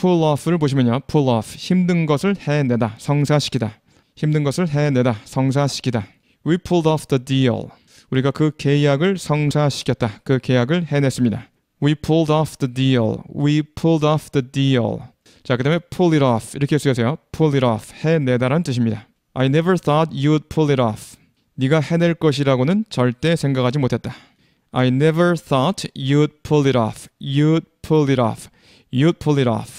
pull off를 보시면요. pull off 힘든 것을 해내다, 성사시키다. 힘든 것을 해내다, 성사시키다. We pulled off the deal. 우리가 그 계약을 성사시켰다. 그 계약을 해냈습니다. We pulled off the deal. We pulled off the deal. 자, 그다음에 pull it off 이렇게 쓰여서요. pull it off 해내다라는 뜻입니다. I never thought you'd pull it off. 네가 해낼 것이라고는 절대 생각하지 못했다. I never thought you'd pull it off. You'd pull it off. You'd pull it off.